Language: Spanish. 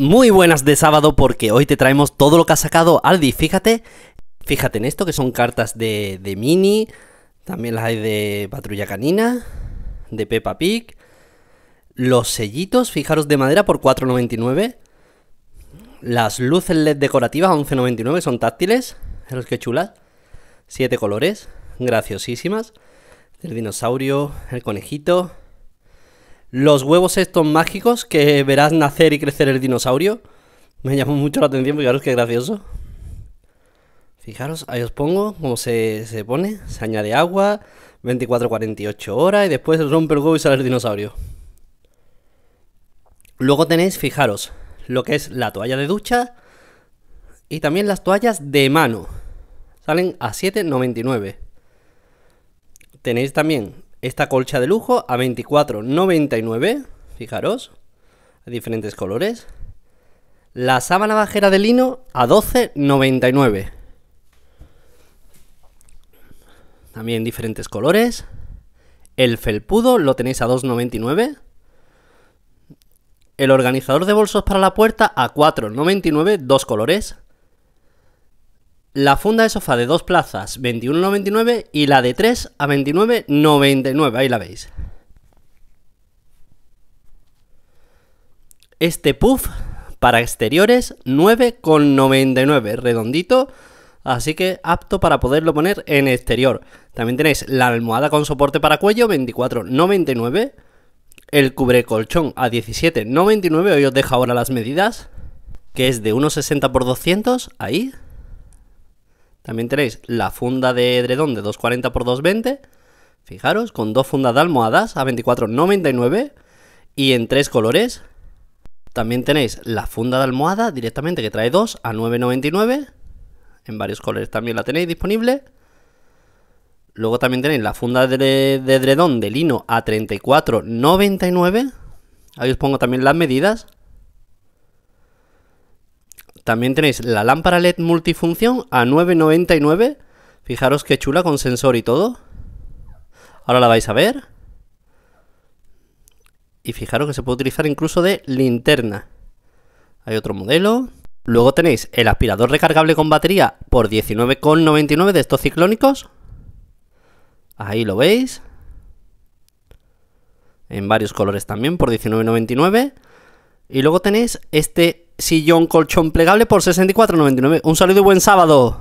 Muy buenas de sábado porque hoy te traemos todo lo que ha sacado Aldi. Fíjate, fíjate en esto que son cartas de, de Mini, también las hay de Patrulla Canina, de Peppa Pig. Los sellitos, fijaros, de madera por 4,99. Las luces LED decorativas 11,99, son táctiles. Los que chulas. Siete colores, graciosísimas. El dinosaurio, el conejito, los huevos estos mágicos que verás nacer y crecer el dinosaurio. Me llamó mucho la atención, fijaros qué gracioso. Fijaros, ahí os pongo cómo se, se pone. Se añade agua, 24-48 horas y después se rompe el huevo y sale el dinosaurio. Luego tenéis, fijaros, lo que es la toalla de ducha y también las toallas de mano. Salen a 7,99. Tenéis también esta colcha de lujo a 24,99, fijaros, a diferentes colores. La sábana bajera de lino a 12,99. También diferentes colores. El felpudo lo tenéis a 2,99. El organizador de bolsos para la puerta a 4,99, dos colores. La funda de sofá de dos plazas, 21,99 y la de 3 a 29,99, ahí la veis. Este puff para exteriores, 9,99, redondito, así que apto para poderlo poner en exterior. También tenéis la almohada con soporte para cuello, 24,99. El cubre colchón a 17,99, hoy os dejo ahora las medidas, que es de 1,60 por 200, ahí. También tenéis la funda de edredón de 240 x 220. Fijaros, con dos fundas de almohadas a 24,99 y en tres colores. También tenéis la funda de almohada directamente que trae dos a 9,99. En varios colores también la tenéis disponible. Luego también tenéis la funda de, edredón de lino a 34,99. Ahí os pongo también las medidas. También tenéis la lámpara LED multifunción a 9,99. Fijaros qué chula, con sensor y todo. Ahora la vais a ver. Y fijaros que se puede utilizar incluso de linterna. Hay otro modelo. Luego tenéis el aspirador recargable con batería por 19,99 de estos ciclónicos. Ahí lo veis. En varios colores también por 19,99. Y luego tenéis este sillón colchón plegable por 64.99. Un saludo y buen sábado.